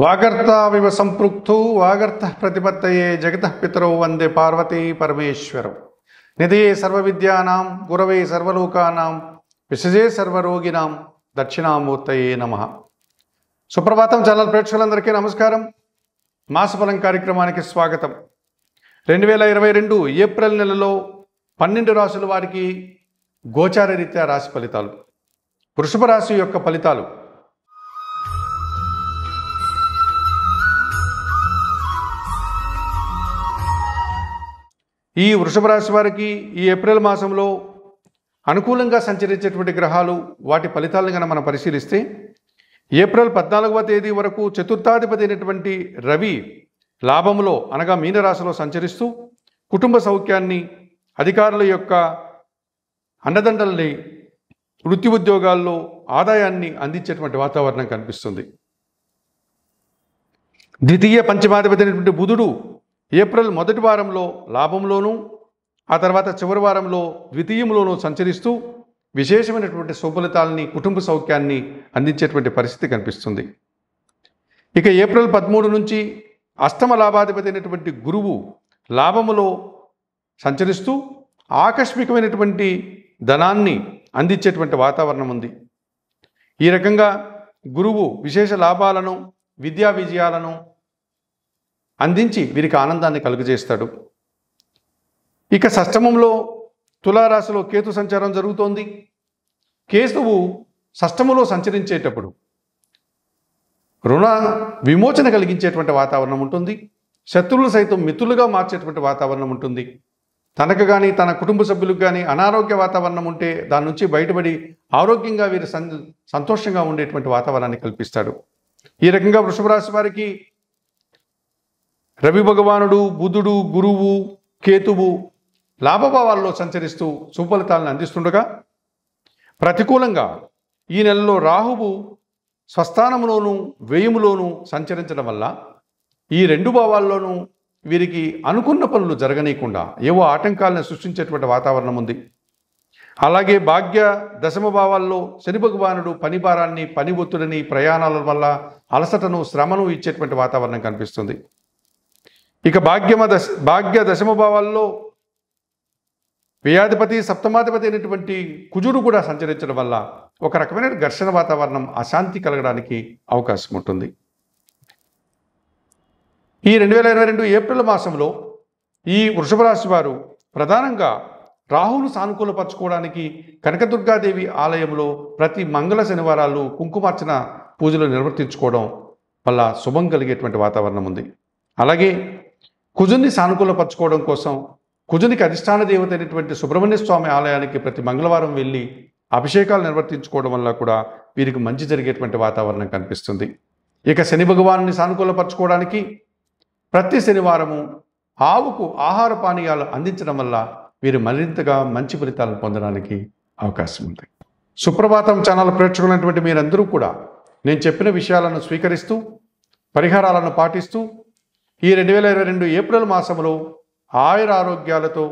వాగర్తావివ సంపృక్తు వాగర్త ప్రతిపత్తయే జగత పితరౌ వందే పార్వతీ పరమేశ్వరం నిధయే విద్యానాం గురవే సర్వలోకానాం విసజే సర్వరోగినాం దక్షిణామూర్తయే నమ సుప్రభాతం చాలా ప్రేక్షకులందరికీ నమస్కారం మాసఫలం కార్యక్రమానికి స్వాగతం రెండు వేల ఇరవై రెండు ఏప్రిల్ నెలలో పన్నెండు రాసుల వారికి గోచార రీత్యా రాశి ఫలితాలు వృషభ రాశి యొక్క ఫలితాలు ఈ వృషభ రాశి వారికి ఈ ఏప్రిల్ మాసంలో అనుకూలంగా సంచరించేటువంటి గ్రహాలు వాటి ఫలితాలను కనుక మనం పరిశీలిస్తే ఏప్రిల్ పద్నాలుగవ తేదీ వరకు చతుర్థాధిపతి అయినటువంటి రవి లాభంలో అనగా మీనరాశిలో సంచరిస్తూ కుటుంబ సౌఖ్యాన్ని అధికారుల యొక్క అండదండల్ని వృత్తి ఉద్యోగాల్లో ఆదాయాన్ని అందించేటువంటి వాతావరణం కనిపిస్తుంది ద్వితీయ పంచమాధిపతి అయినటువంటి బుధుడు ఏప్రిల్ మొదటి వారంలో లాభంలోనూ ఆ తర్వాత చివరి వారంలో ద్వితీయంలోనూ సంచరిస్తూ విశేషమైనటువంటి సుఫలితాలని కుటుంబ సౌఖ్యాన్ని అందించేటువంటి పరిస్థితి కనిపిస్తుంది ఇక ఏప్రిల్ పదమూడు నుంచి అష్టమ లాభాధిపతి అయినటువంటి గురువు లాభములో సంచరిస్తూ ఆకస్మికమైనటువంటి ధనాన్ని అందించేటువంటి వాతావరణం ఉంది ఈ రకంగా గురువు విశేష లాభాలను విద్యా విజయాలను అందించి వీరికి ఆనందాన్ని కలుగజేస్తాడు ఇక సష్టమంలో తులారాశిలో కేతు సంచారం జరుగుతోంది కేతువు షష్టములో సంచరించేటప్పుడు రుణ విమోచన కలిగించేటువంటి వాతావరణం ఉంటుంది శత్రువులు సైతం మిత్రులుగా మార్చేటువంటి వాతావరణం ఉంటుంది తనకు కానీ తన కుటుంబ సభ్యులకు కానీ అనారోగ్య వాతావరణం ఉంటే దాని నుంచి బయటపడి ఆరోగ్యంగా వీరు సంతోషంగా ఉండేటువంటి వాతావరణాన్ని కల్పిస్తాడు ఈ రకంగా వృషభ రాశి వారికి రవి భగవానుడు బుధుడు గురువు కేతువు లాభభావాల్లో సంచరిస్తూ సుఫలితాలను అందిస్తుండగా ప్రతికూలంగా ఈ నెలలో రాహువు స్వస్థానంలోనూ వేయములోనూ సంచరించడం వల్ల ఈ రెండు భావాల్లోనూ వీరికి అనుకున్న పనులు జరగనీయకుండా ఏవో ఆటంకాలను సృష్టించేటువంటి వాతావరణం ఉంది అలాగే భాగ్య దశమ భావాల్లో శని భగవానుడు పని భారాన్ని పని ఒత్తుడని ప్రయాణాల వల్ల అలసటను శ్రమను ఇచ్చేటువంటి వాతావరణం కనిపిస్తుంది ఇక భాగ్యమ దశ భాగ్య దశమ భావాల్లో వ్యాధిపతి సప్తమాధిపతి అయినటువంటి కుజుడు కూడా సంచరించడం వల్ల ఒక రకమైన ఘర్షణ వాతావరణం అశాంతి కలగడానికి అవకాశం ఉంటుంది ఈ రెండు వేల ఇరవై రెండు ఏప్రిల్ మాసంలో ఈ వృషభ రాశి వారు ప్రధానంగా రాహును సానుకూలపరచుకోవడానికి కనకదుర్గాదేవి ఆలయంలో ప్రతి మంగళ శనివారాలు కుంకుమార్చన పూజలు నిర్వర్తించుకోవడం వల్ల శుభం కలిగేటువంటి వాతావరణం ఉంది అలాగే కుజుని సానుకూలపరచుకోవడం కోసం కుజునికి అధిష్టాన దేవత అయినటువంటి సుబ్రహ్మణ్య స్వామి ఆలయానికి ప్రతి మంగళవారం వెళ్ళి అభిషేకాలు నిర్వర్తించుకోవడం వల్ల కూడా వీరికి మంచి జరిగేటువంటి వాతావరణం కనిపిస్తుంది ఇక శని సానుకూల సానుకూలపరచుకోవడానికి ప్రతి శనివారము ఆవుకు ఆహార పానీయాలు అందించడం వల్ల వీరు మరింతగా మంచి ఫలితాలను పొందడానికి అవకాశం ఉంది సుప్రభాతం ఛానల్ ప్రేక్షకులైనటువంటి మీరందరూ కూడా నేను చెప్పిన విషయాలను స్వీకరిస్తూ పరిహారాలను పాటిస్తూ ఈ రెండు వేల ఇరవై రెండు ఏప్రిల్ మాసంలో ఆయుర ఆరోగ్యాలతో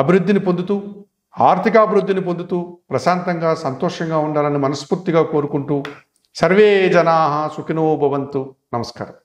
అభివృద్ధిని పొందుతూ ఆర్థికాభివృద్ధిని పొందుతూ ప్రశాంతంగా సంతోషంగా ఉండాలని మనస్ఫూర్తిగా కోరుకుంటూ సర్వే జనా సుఖినోభవంతు నమస్కారం